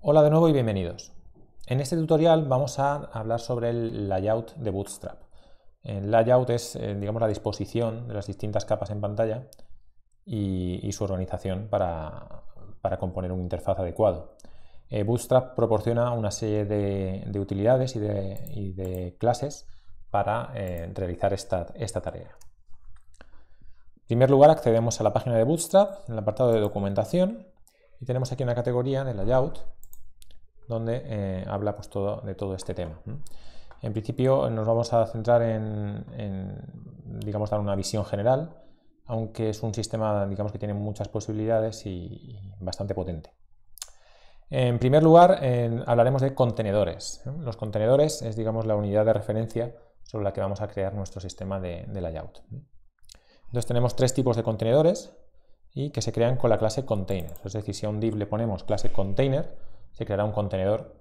Hola de nuevo y bienvenidos. En este tutorial vamos a hablar sobre el layout de Bootstrap. El layout es eh, digamos, la disposición de las distintas capas en pantalla y, su organización para, componer una interfaz adecuado. Eh, Bootstrap proporciona una serie de, utilidades y de, clases para eh, realizar esta, esta tarea. En primer lugar, accedemos a la página de Bootstrap en el apartado de documentación y tenemos aquí una categoría de layout donde eh, habla pues, todo, de todo este tema. En principio eh, nos vamos a centrar en, digamos, dar una visión general, aunque es un sistema, digamos, que tiene muchas posibilidades y, bastante potente. En primer lugar, hablaremos de contenedores. Los contenedores es, digamos, la unidad de referencia sobre la que vamos a crear nuestro sistema de, layout. Entonces tenemos tres tipos de contenedores y que se crean con la clase container. Es decir, si a un div le ponemos clase container, se creará un contenedor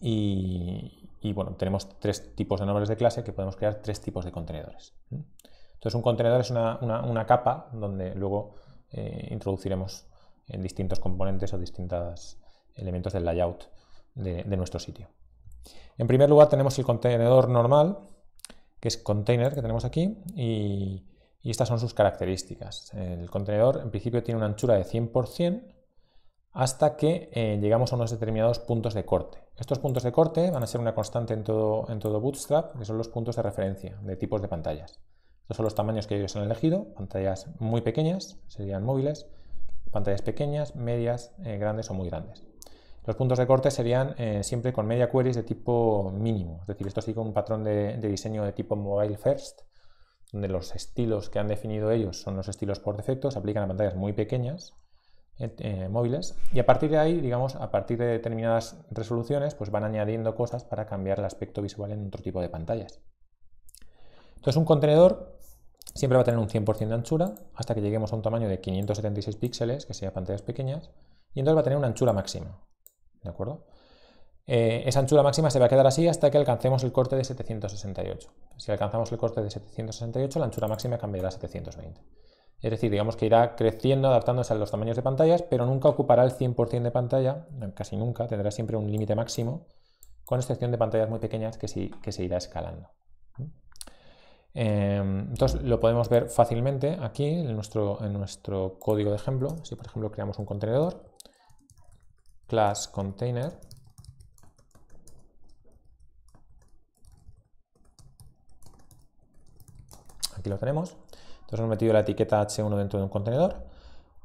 y, bueno, tenemos tres tipos de nombres de clase que podemos crear tres tipos de contenedores. Entonces un contenedor es una, capa donde luego eh, introduciremos en eh, distintos componentes o distintos elementos del layout de, nuestro sitio. En primer lugar tenemos el contenedor normal, que es container que tenemos aquí y, y, estas son sus características. El contenedor en principio tiene una anchura de 100% hasta que eh, llegamos a unos determinados puntos de corte. Estos puntos de corte van a ser una constante en todo, Bootstrap, que son los puntos de referencia de tipos de pantallas. Estos son los tamaños que ellos han elegido, pantallas muy pequeñas, serían móviles, pantallas pequeñas, medias, eh, grandes o muy grandes. Los puntos de corte serían eh, siempre con media queries de tipo mínimo, es decir, esto sigue un patrón de, de, diseño de tipo mobile first, donde los estilos que han definido ellos son los estilos por defecto, se aplican a pantallas muy pequeñas, móviles y a partir de ahí, digamos, a partir de determinadas resoluciones, pues van añadiendo cosas para cambiar el aspecto visual en otro tipo de pantallas. Entonces un contenedor siempre va a tener un 100% de anchura hasta que lleguemos a un tamaño de 576 píxeles, que sean pantallas pequeñas, y entonces va a tener una anchura máxima, ¿de acuerdo? Eh, esa anchura máxima se va a quedar así hasta que alcancemos el corte de 768. Si alcanzamos el corte de 768, la anchura máxima cambiará a 720. Es decir, digamos que irá creciendo, adaptándose a los tamaños de pantallas, pero nunca ocupará el 100% de pantalla, casi nunca, tendrá siempre un límite máximo, con excepción de pantallas muy pequeñas que, sí, que se irá escalando. Eh, entonces lo podemos ver fácilmente aquí en nuestro, en nuestro código de ejemplo. Si por ejemplo creamos un contenedor, class container, aquí lo tenemos, entonces hemos metido la etiqueta H1 dentro de un contenedor.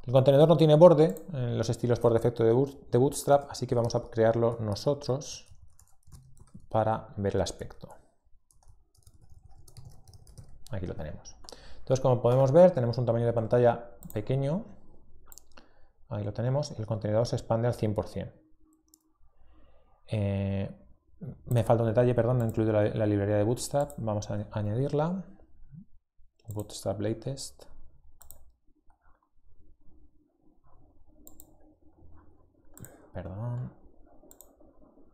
El contenedor no tiene borde, en eh, los estilos por defecto de Bootstrap, así que vamos a crearlo nosotros para ver el aspecto. Aquí lo tenemos. Entonces, como podemos ver, tenemos un tamaño de pantalla pequeño. Ahí lo tenemos. El contenedor se expande al 100%. Eh, me falta un detalle, perdón, no he incluido la librería de Bootstrap. Vamos a añadirla bootstrap latest perdón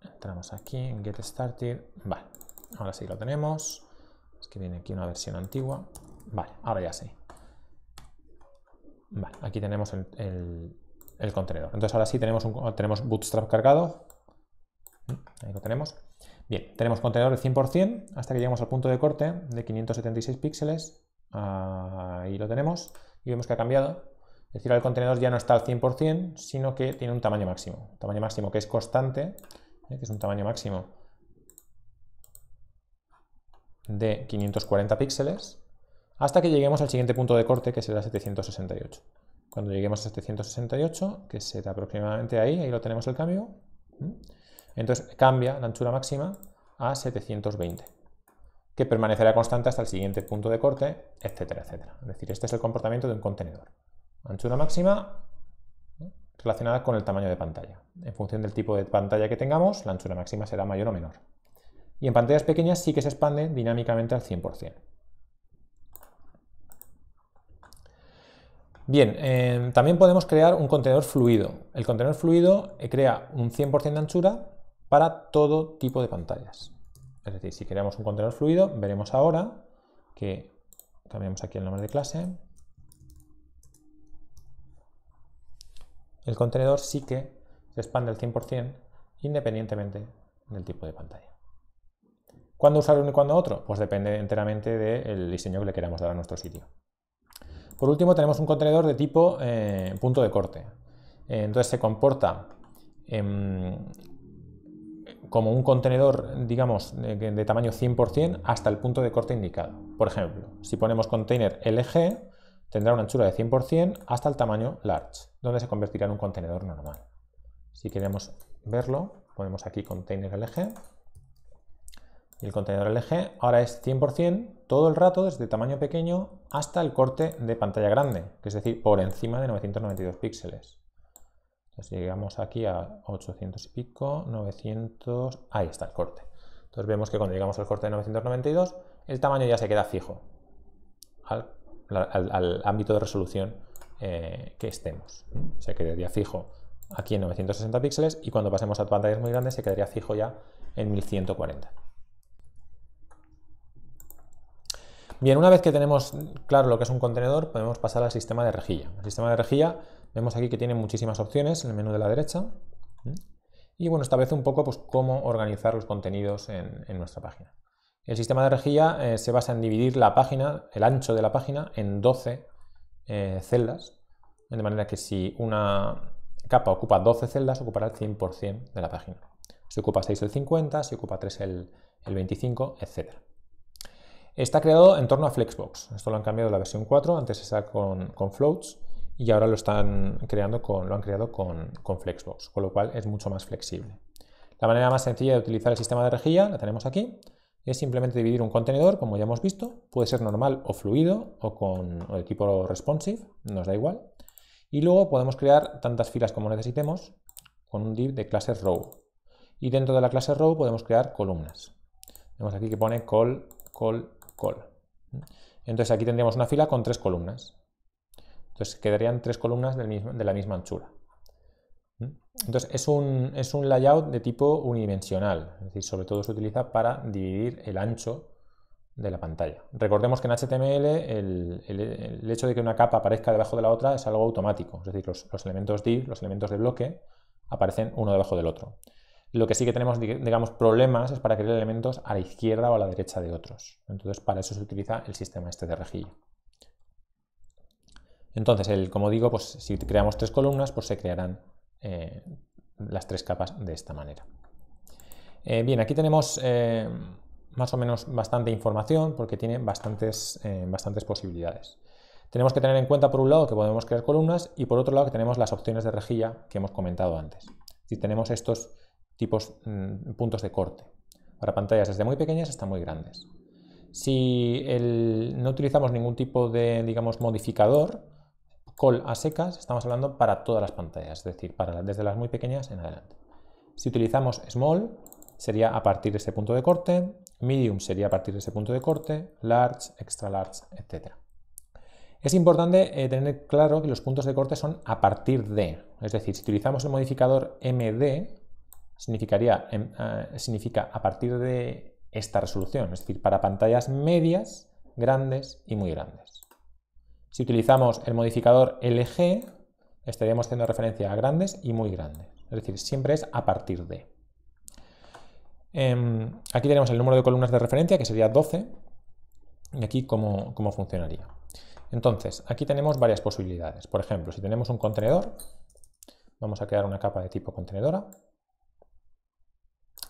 entramos aquí en get started vale ahora sí lo tenemos es que viene aquí una versión antigua vale ahora ya sí vale aquí tenemos el, contenedor entonces ahora sí tenemos tenemos bootstrap cargado mm, ahí lo tenemos Bien, tenemos contenedor de 100% hasta que llegamos al punto de corte de 576 píxeles Ah, ahí lo tenemos. Y vemos que ha cambiado. Es decir, el contenedor ya no está al 100%, sino que tiene un tamaño máximo. tamaño máximo que es constante, ¿eh? que es un tamaño máximo de 540 píxeles, hasta que lleguemos al siguiente punto de corte, que será 768. Cuando lleguemos a 768, que será aproximadamente ahí, ahí lo tenemos el cambio, entonces cambia la anchura máxima a 720 que permanecerá constante hasta el siguiente punto de corte, etcétera, etcétera. Es decir, este es el comportamiento de un contenedor. Anchura máxima relacionada con el tamaño de pantalla. En función del tipo de pantalla que tengamos, la anchura máxima será mayor o menor. Y en pantallas pequeñas sí que se expande dinámicamente al 100%. Bien, em, también podemos crear un contenedor fluido. El contenedor fluido eh, crea un 100% de anchura para todo tipo de pantallas. Es decir, si queremos un contenedor fluido, veremos ahora que cambiamos aquí el nombre de clase. El contenedor sí que se expande al 100% independientemente del tipo de pantalla. ¿Cuándo usar uno y cuándo otro? Pues depende enteramente del diseño que le queramos dar a nuestro sitio. Por último, tenemos un contenedor de tipo eh, punto de corte. Eh, entonces se comporta en como un contenedor, digamos, de, tamaño 100% hasta el punto de corte indicado. Por ejemplo, si ponemos container LG, tendrá una anchura de 100% hasta el tamaño large, donde se convertirá en un contenedor normal. Si queremos verlo, ponemos aquí container LG y el contenedor LG ahora es 100% todo el rato desde tamaño pequeño hasta el corte de pantalla grande, que es decir, por encima de 992 píxeles llegamos aquí a 800 y pico, 900, ahí está el corte. Entonces vemos que cuando llegamos al corte de 992, el tamaño ya se queda fijo al, ámbito de resolución eh, que estemos. Se quedaría fijo aquí en 960 píxeles y cuando pasemos a pantallas muy grandes se quedaría fijo ya en 1140. Bien, una vez que tenemos claro lo que es un contenedor, podemos pasar al sistema de rejilla. El sistema de rejilla Vemos aquí que tiene muchísimas opciones en el menú de la derecha. Y bueno, establece un poco pues, cómo organizar los contenidos en, nuestra página. El sistema de rejilla eh, se basa en dividir la página, el ancho de la página, en 12 eh, celdas, de manera que si una capa ocupa 12 celdas, ocupará el 100% de la página. Si ocupa 6 el 50, si ocupa 3 el, 25, etc. Está creado en torno a Flexbox. Esto lo han cambiado en la versión 4, antes estaba con, con floats y ahora lo están creando con, lo han creado con, Flexbox, con lo cual es mucho más flexible. La manera más sencilla de utilizar el sistema de rejilla, la tenemos aquí, es simplemente dividir un contenedor, como ya hemos visto, puede ser normal o fluido o con o de tipo responsive, nos da igual. Y luego podemos crear tantas filas como necesitemos con un div de clase row. Y dentro de la clase row podemos crear columnas. Vemos aquí que pone col, col, col. Entonces aquí tendríamos una fila con tres columnas. Entonces quedarían tres columnas de la misma anchura. ¿Mm? Entonces es un, es un, layout de tipo unidimensional, es decir, sobre todo se utiliza para dividir el ancho de la pantalla. Recordemos que en HTML el, el, hecho de que una capa aparezca debajo de la otra es algo automático, es decir, los, los elementos div, los elementos de bloque, aparecen uno debajo del otro. Lo que sí que tenemos, digamos, problemas es para crear elementos a la izquierda o a la derecha de otros. Entonces, para eso se utiliza el sistema este de rejilla. Entonces, el, como digo, pues si creamos tres columnas, pues se crearán eh, las tres capas de esta manera. Eh, bien, aquí tenemos eh, más o menos bastante información porque tiene bastantes, bastantes posibilidades. Tenemos que tener en cuenta, por un lado, que podemos crear columnas y por otro lado que tenemos las opciones de rejilla que hemos comentado antes. Si tenemos estos tipos mm, puntos de corte para pantallas desde muy pequeñas hasta muy grandes. Si no utilizamos ningún tipo de digamos, modificador, call a secas, estamos hablando para todas las pantallas, es decir, para, desde las muy pequeñas en adelante. Si utilizamos small, sería a partir de ese punto de corte, medium sería a partir de ese punto de corte, large, extra large, etc. Es importante eh, tener claro que los puntos de corte son a partir de, es decir, si utilizamos el modificador MD, significaría, em, ah, significa a partir de esta resolución, es decir, para pantallas medias, grandes y muy grandes. Si utilizamos el modificador LG, estaríamos haciendo referencia a grandes y muy grandes. Es decir, siempre es a partir de. Em, aquí tenemos el número de columnas de referencia, que sería 12. Y aquí cómo, cómo funcionaría. Entonces, aquí tenemos varias posibilidades. Por ejemplo, si tenemos un contenedor, vamos a crear una capa de tipo contenedora.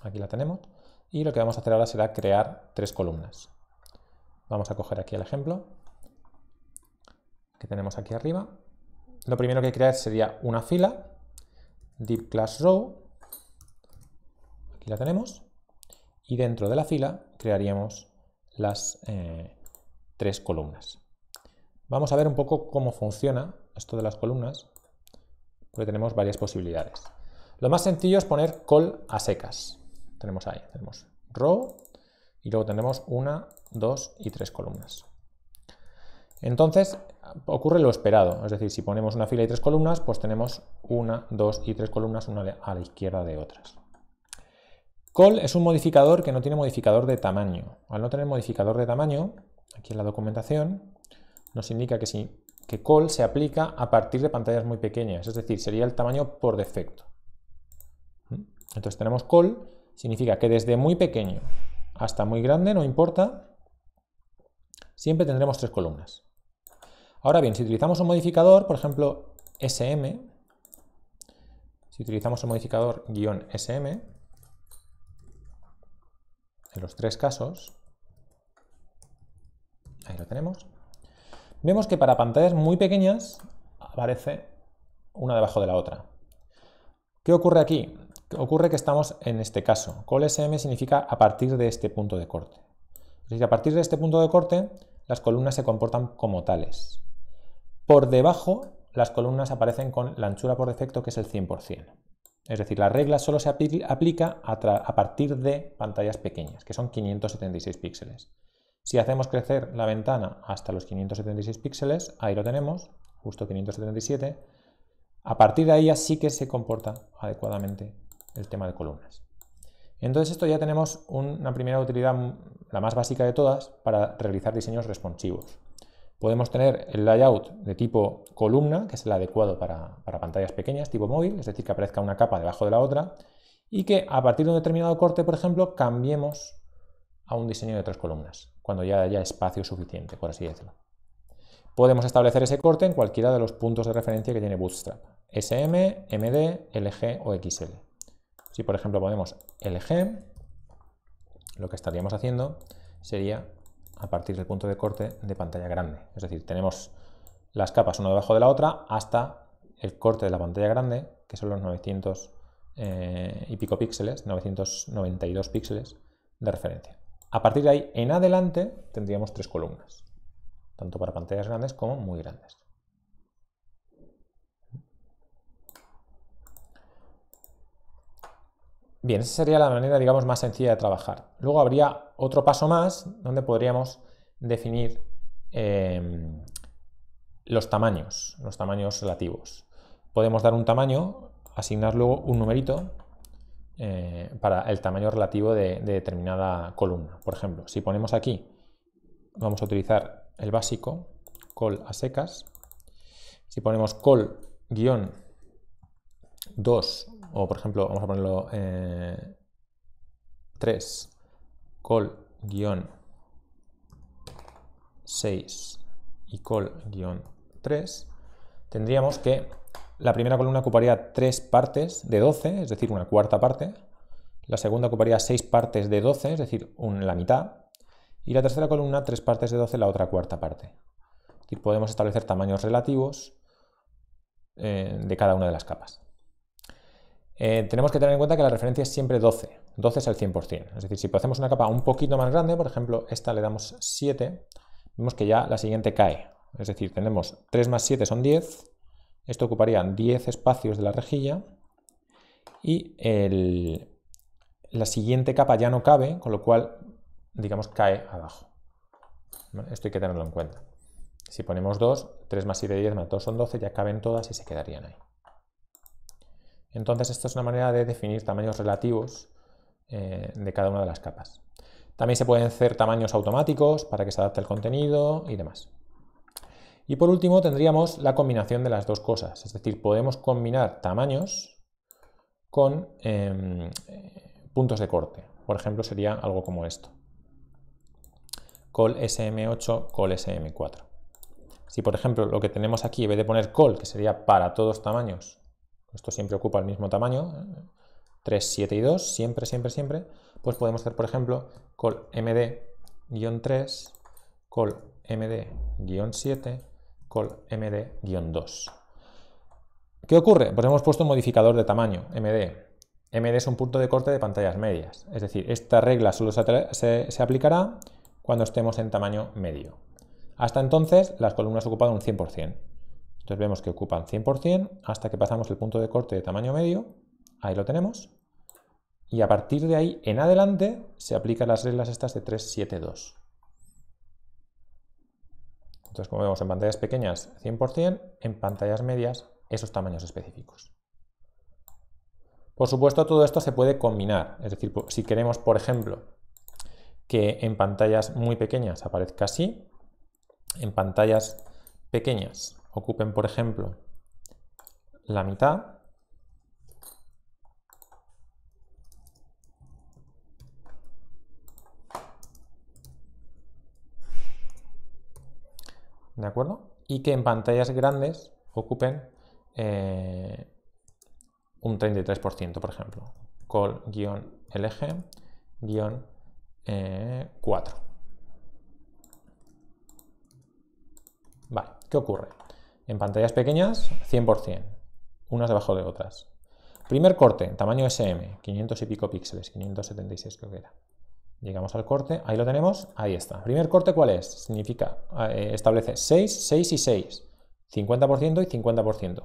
Aquí la tenemos. Y lo que vamos a hacer ahora será crear tres columnas. Vamos a coger aquí el ejemplo que tenemos aquí arriba, lo primero que crear sería una fila, deep class row, aquí la tenemos, y dentro de la fila crearíamos las eh, tres columnas. Vamos a ver un poco cómo funciona esto de las columnas, porque tenemos varias posibilidades. Lo más sencillo es poner col a secas. Tenemos ahí, tenemos row, y luego tenemos una, dos y tres columnas. Entonces ocurre lo esperado, es decir, si ponemos una fila y tres columnas, pues tenemos una, dos y tres columnas una a la izquierda de otras. Col es un modificador que no tiene modificador de tamaño. Al no tener modificador de tamaño, aquí en la documentación, nos indica que, si, que call se aplica a partir de pantallas muy pequeñas, es decir, sería el tamaño por defecto. ¿Mm? Entonces tenemos call, significa que desde muy pequeño hasta muy grande, no importa, siempre tendremos tres columnas. Ahora bien, si utilizamos un modificador, por ejemplo, sm, si utilizamos un modificador guión sm, en los tres casos, ahí lo tenemos, vemos que para pantallas muy pequeñas aparece una debajo de la otra. ¿Qué ocurre aquí? Ocurre que estamos en este caso. Call SM significa a partir de este punto de corte. Es decir, a partir de este punto de corte, las columnas se comportan como tales. Por debajo, las columnas aparecen con la anchura por defecto, que es el 100%. Es decir, la regla solo se aplica a, a partir de pantallas pequeñas, que son 576 píxeles. Si hacemos crecer la ventana hasta los 576 píxeles, ahí lo tenemos, justo 577, a partir de ahí ya sí que se comporta adecuadamente el tema de columnas. Entonces esto ya tenemos una primera utilidad, la más básica de todas, para realizar diseños responsivos. Podemos tener el layout de tipo columna, que es el adecuado para, pantallas pequeñas, tipo móvil, es decir, que aparezca una capa debajo de la otra, y que a partir de un determinado corte, por ejemplo, cambiemos a un diseño de tres columnas, cuando ya haya espacio suficiente, por así decirlo. Podemos establecer ese corte en cualquiera de los puntos de referencia que tiene Bootstrap, SM, MD, LG o XL. Si por ejemplo ponemos LG, lo que estaríamos haciendo sería a partir del punto de corte de pantalla grande. Es decir, tenemos las capas una debajo de la otra hasta el corte de la pantalla grande, que son los 900 eh, y pico píxeles, 992 píxeles de referencia. A partir de ahí en adelante tendríamos tres columnas, tanto para pantallas grandes como muy grandes. Bien, esa sería la manera, digamos, más sencilla de trabajar. Luego habría otro paso más donde podríamos definir em, los tamaños, los tamaños relativos. Podemos dar un tamaño, asignar luego un numerito eh, para el tamaño relativo de, determinada columna. Por ejemplo, si ponemos aquí, vamos a utilizar el básico, col a secas. Si ponemos col 2 o por ejemplo, vamos a ponerlo 3 eh, col 6 y col 3, tendríamos que la primera columna ocuparía 3 partes de 12, es decir, una cuarta parte, la segunda ocuparía 6 partes de 12, es decir, la mitad, y la tercera columna 3 partes de 12, la otra cuarta parte. y podemos establecer tamaños relativos eh, de cada una de las capas. Eh, tenemos que tener en cuenta que la referencia es siempre 12. 12 es el 100%. Es decir, si hacemos una capa un poquito más grande, por ejemplo, esta le damos 7, vemos que ya la siguiente cae. Es decir, tenemos 3 más 7 son 10, esto ocuparía 10 espacios de la rejilla y la siguiente capa ya no cabe, con lo cual, digamos, cae abajo. Esto hay que tenerlo en cuenta. Si ponemos 2, 3 más 7, 10 más 2 son 12, ya caben todas y se quedarían ahí. Entonces, esto es una manera de definir tamaños relativos eh, de cada una de las capas. También se pueden hacer tamaños automáticos para que se adapte el contenido y demás. Y por último tendríamos la combinación de las dos cosas, es decir, podemos combinar tamaños con em, eh, puntos de corte. Por ejemplo, sería algo como esto. Col SM8, col SM4. Si por ejemplo lo que tenemos aquí, en vez de poner col, que sería para todos tamaños, esto siempre ocupa el mismo tamaño, 3, ¿eh? 7 y 2, siempre, siempre, siempre, pues podemos hacer, por ejemplo, col md-3, col md-7, col md-2. ¿Qué ocurre? Pues hemos puesto un modificador de tamaño, md. MD es un punto de corte de pantallas medias, es decir, esta regla solo se, se aplicará cuando estemos en tamaño medio. Hasta entonces, las columnas ocupan un 100%. Entonces vemos que ocupan 100% hasta que pasamos el punto de corte de tamaño medio. Ahí lo tenemos. Y a partir de ahí en adelante se aplican las reglas estas de 372. Entonces, como vemos en pantallas pequeñas, 100%, en pantallas medias, esos tamaños específicos. Por supuesto, todo esto se puede combinar. Es decir, si queremos, por ejemplo, que en pantallas muy pequeñas aparezca así, en pantallas pequeñas ocupen, por ejemplo, la mitad, ¿de acuerdo? Y que en pantallas grandes ocupen eh, un 33%, por ejemplo. eje lg 4 Vale, ¿qué ocurre? en pantallas pequeñas, 100%, unas debajo de otras. Primer corte, tamaño SM, 500 y pico píxeles, 576 creo que era. Llegamos al corte, ahí lo tenemos, ahí está. Primer corte, ¿cuál es? Significa, ah, eh, establece 6, 6 y 6, 50% y 50%.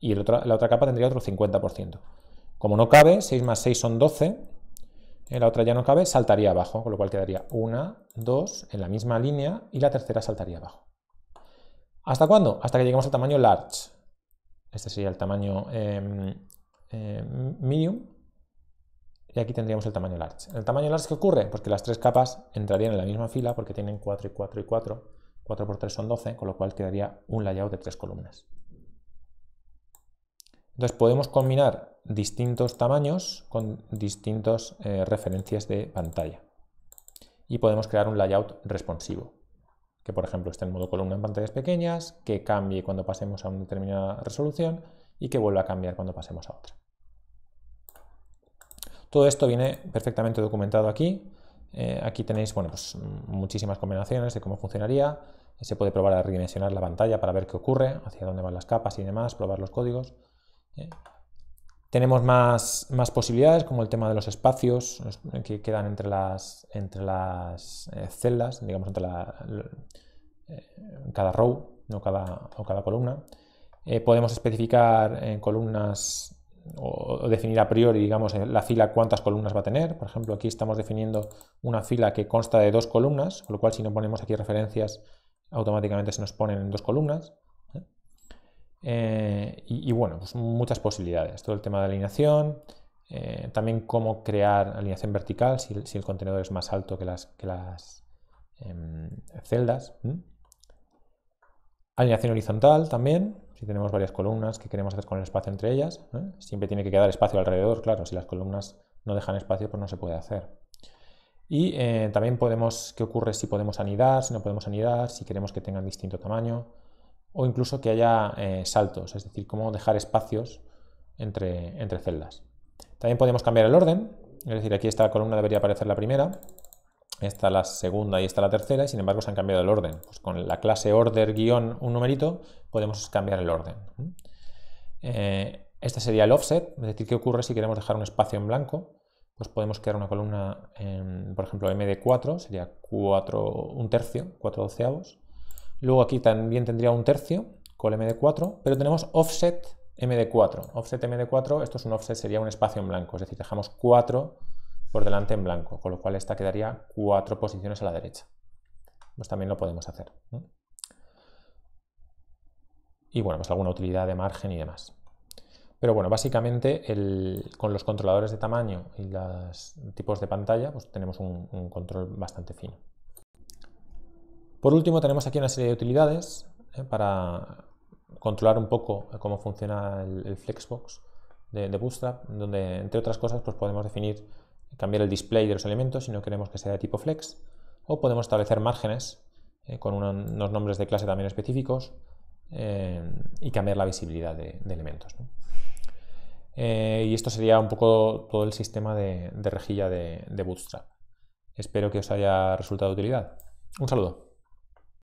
Y la otra capa tendría otro 50%. Como no cabe, 6 más 6 son 12, eh, la otra ya no cabe, saltaría abajo, con lo cual quedaría una, 2 en la misma línea y la tercera saltaría abajo. ¿Hasta cuándo? Hasta que lleguemos al tamaño large. Este sería el tamaño em, em, medium. Y aquí tendríamos el tamaño large. ¿El tamaño large qué ocurre? Porque pues las tres capas entrarían en la misma fila porque tienen 4 y 4 y 4. 4 por 3 son 12, con lo cual quedaría un layout de tres columnas. Entonces podemos combinar distintos tamaños con distintas eh, referencias de pantalla. Y podemos crear un layout responsivo que por ejemplo esté en modo columna en pantallas pequeñas, que cambie cuando pasemos a una determinada resolución y que vuelva a cambiar cuando pasemos a otra. Todo esto viene perfectamente documentado aquí. Eh, aquí tenéis pues, muchísimas combinaciones de cómo funcionaría. Se puede probar a redimensionar la pantalla para ver qué ocurre, hacia dónde van las capas y demás, probar los códigos. Eh. Tenemos más, posibilidades, como el tema de los espacios que quedan entre las, entre las eh, celdas, digamos, entre eh, cada row cada, o cada columna. Eh, podemos especificar en columnas o, definir a priori, digamos, en la fila cuántas columnas va a tener. Por ejemplo, aquí estamos definiendo una fila que consta de dos columnas, con lo cual si no ponemos aquí referencias, automáticamente se nos ponen en dos columnas. Eh, y, bueno, pues muchas posibilidades. Todo el tema de alineación, eh, también cómo crear alineación vertical si, el contenedor es más alto que las, em, celdas. Alineación horizontal también, si tenemos varias columnas que queremos hacer con el espacio entre ellas. ¿eh? Siempre tiene que quedar espacio alrededor, claro, si las columnas no dejan espacio, pues no se puede hacer. Y también podemos, qué ocurre si podemos anidar, si no podemos anidar, si queremos que tengan distinto tamaño o incluso que haya eh, saltos, es decir, cómo dejar espacios entre, entre celdas. También podemos cambiar el orden, es decir, aquí esta columna debería aparecer la primera, esta la segunda y esta la tercera, y sin embargo se han cambiado el orden. Pues con la clase order guión un numerito podemos cambiar el orden. Eh, este sería el offset, es decir, qué ocurre si queremos dejar un espacio en blanco. Pues podemos crear una columna, por ejemplo, md 4, sería un tercio, 4 doceavos, Luego aquí también tendría un tercio con el MD4, pero tenemos offset MD4. Offset MD4, esto es un offset, sería un espacio en blanco, es decir, dejamos 4 por delante en blanco, con lo cual esta quedaría 4 posiciones a la derecha. Pues también lo podemos hacer. Y bueno, pues alguna utilidad de margen y demás. Pero bueno, básicamente con los controladores de tamaño y los tipos de pantalla, pues tenemos un control bastante fino. Por último, tenemos aquí una serie de utilidades eh, para controlar un poco cómo funciona el, Flexbox de, Bootstrap, donde, entre otras cosas, pues podemos definir, cambiar el display de los elementos si no queremos que sea de tipo Flex, o podemos establecer márgenes eh, con unos nombres de clase también específicos eh, y cambiar la visibilidad de, elementos. y esto sería un poco todo el sistema de, rejilla de, de Bootstrap. Espero que os haya resultado de utilidad. Un saludo.